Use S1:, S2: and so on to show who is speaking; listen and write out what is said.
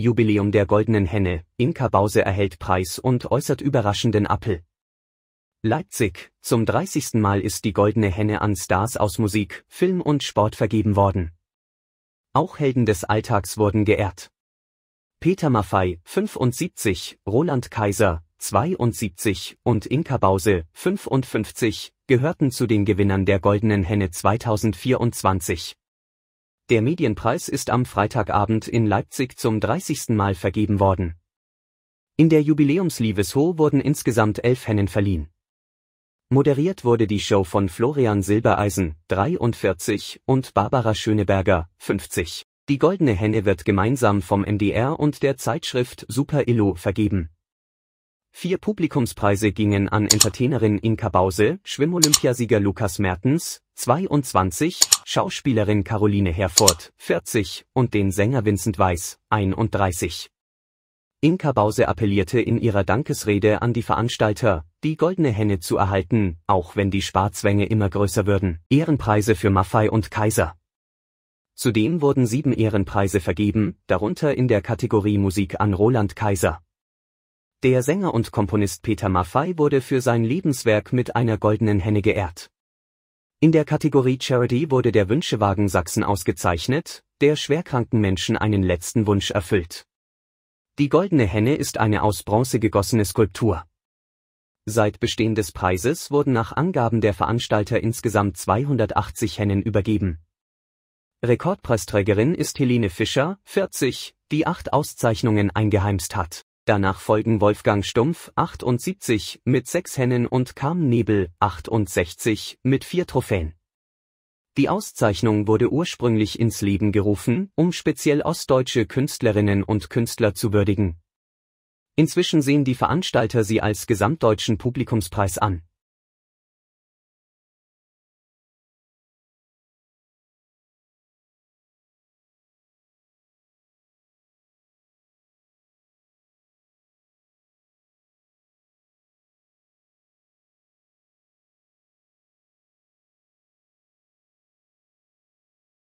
S1: Jubiläum der Goldenen Henne, Inka Bause erhält Preis und äußert überraschenden Appel. Leipzig, zum 30. Mal ist die Goldene Henne an Stars aus Musik, Film und Sport vergeben worden. Auch Helden des Alltags wurden geehrt. Peter Maffei, 75, Roland Kaiser, 72 und Inka Bause, 55, gehörten zu den Gewinnern der Goldenen Henne 2024. Der Medienpreis ist am Freitagabend in Leipzig zum 30. Mal vergeben worden. In der Jubiläumsliebesho wurden insgesamt elf Hennen verliehen. Moderiert wurde die Show von Florian Silbereisen, 43, und Barbara Schöneberger, 50. Die Goldene Henne wird gemeinsam vom MDR und der Zeitschrift Super Illo vergeben. Vier Publikumspreise gingen an Entertainerin Inka Bause, Schwimmolympiasieger Lukas Mertens, 22, Schauspielerin Caroline Herford, 40 und den Sänger Vincent Weiss, 31. Inka Bause appellierte in ihrer Dankesrede an die Veranstalter, die Goldene Henne zu erhalten, auch wenn die Sparzwänge immer größer würden. Ehrenpreise für Maffei und Kaiser. Zudem wurden sieben Ehrenpreise vergeben, darunter in der Kategorie Musik an Roland Kaiser. Der Sänger und Komponist Peter Maffay wurde für sein Lebenswerk mit einer goldenen Henne geehrt. In der Kategorie Charity wurde der Wünschewagen Sachsen ausgezeichnet, der schwerkranken Menschen einen letzten Wunsch erfüllt. Die goldene Henne ist eine aus Bronze gegossene Skulptur. Seit Bestehen des Preises wurden nach Angaben der Veranstalter insgesamt 280 Hennen übergeben. Rekordpreisträgerin ist Helene Fischer, 40, die acht Auszeichnungen eingeheimst hat. Danach folgen Wolfgang Stumpf 78 mit sechs Hennen und Karm Nebel 68 mit vier Trophäen. Die Auszeichnung wurde ursprünglich ins Leben gerufen, um speziell ostdeutsche Künstlerinnen und Künstler zu würdigen. Inzwischen sehen die Veranstalter sie als gesamtdeutschen Publikumspreis an